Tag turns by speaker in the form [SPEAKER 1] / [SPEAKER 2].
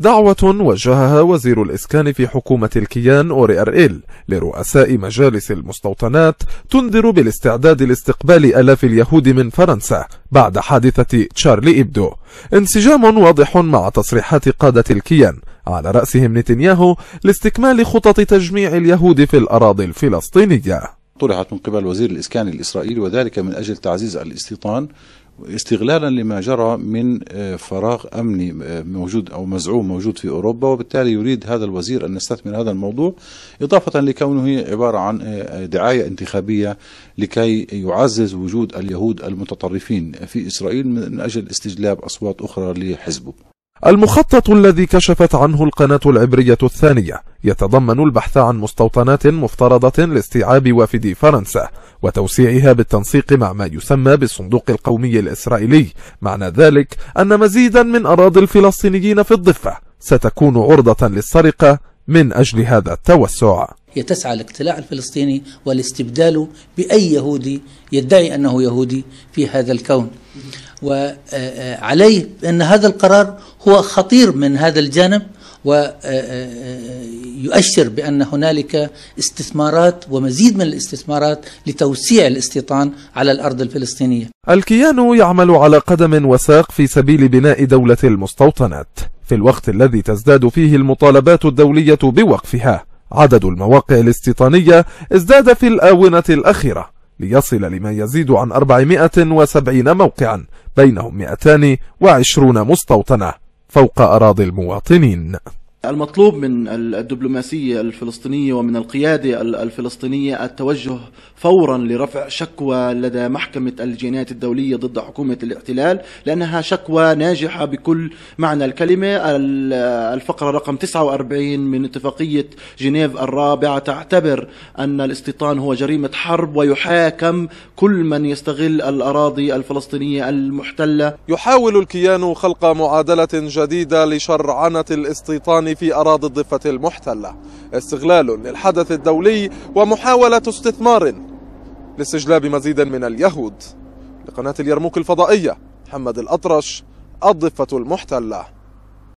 [SPEAKER 1] دعوة وجهها وزير الإسكان في حكومة الكيان أوري أر إل لرؤساء مجالس المستوطنات تنذر بالاستعداد لاستقبال ألاف اليهود من فرنسا بعد حادثة تشارلي إبدو انسجام واضح مع تصريحات قادة الكيان على رأسهم نتنياهو لاستكمال خطط تجميع اليهود في الأراضي الفلسطينية طرحت من قبل وزير الإسكان الإسرائيلي وذلك من أجل
[SPEAKER 2] تعزيز الاستيطان استغلالا لما جرى من آه، فراغ امني آه، موجود او مزعوم موجود في اوروبا وبالتالي يريد هذا الوزير ان يستثمر هذا الموضوع اضافه لكونه عباره عن آه، دعايه انتخابيه لكي يعزز وجود اليهود المتطرفين في اسرائيل من اجل استجلاب اصوات اخرى لحزبه
[SPEAKER 1] المخطط الذي كشفت عنه القناة العبرية الثانية يتضمن البحث عن مستوطنات مفترضة لاستيعاب وافد فرنسا وتوسيعها بالتنسيق مع ما يسمى بالصندوق القومي الإسرائيلي معنى ذلك أن مزيدا من أراضي الفلسطينيين في الضفة ستكون عرضة للسرقة من أجل هذا التوسع
[SPEAKER 3] هي تسعى الاقتلاع الفلسطيني والاستبدال بأي يهودي يدعي أنه يهودي في هذا الكون وعليه أن هذا القرار هو خطير من هذا الجانب ويؤشر آه، آه، آه، بأن هنالك استثمارات ومزيد من الاستثمارات لتوسيع الاستيطان على الأرض الفلسطينية
[SPEAKER 1] الكيان يعمل على قدم وساق في سبيل بناء دولة المستوطنات في الوقت الذي تزداد فيه المطالبات الدولية بوقفها عدد المواقع الاستيطانية ازداد في الآونة الأخيرة ليصل لما يزيد عن 470 موقعا بينهم 220 مستوطنة فوق أراضي المواطنين
[SPEAKER 4] المطلوب من الدبلوماسية الفلسطينية ومن القيادة الفلسطينية التوجه فورا لرفع شكوى لدى محكمة الجنايات الدولية ضد حكومة الاحتلال لأنها شكوى ناجحة بكل معنى الكلمة الفقرة رقم 49 من اتفاقية جنيف الرابعة تعتبر أن الاستيطان هو جريمة حرب ويحاكم كل من يستغل الأراضي الفلسطينية المحتلة يحاول الكيان خلق معادلة جديدة
[SPEAKER 1] لشرعنة الاستيطان في أراضي الضفة المحتلة استغلال للحدث الدولي ومحاولة استثمار لاستجلاب مزيد من اليهود لقناة اليرموك الفضائية محمد الأطرش الضفة المحتلة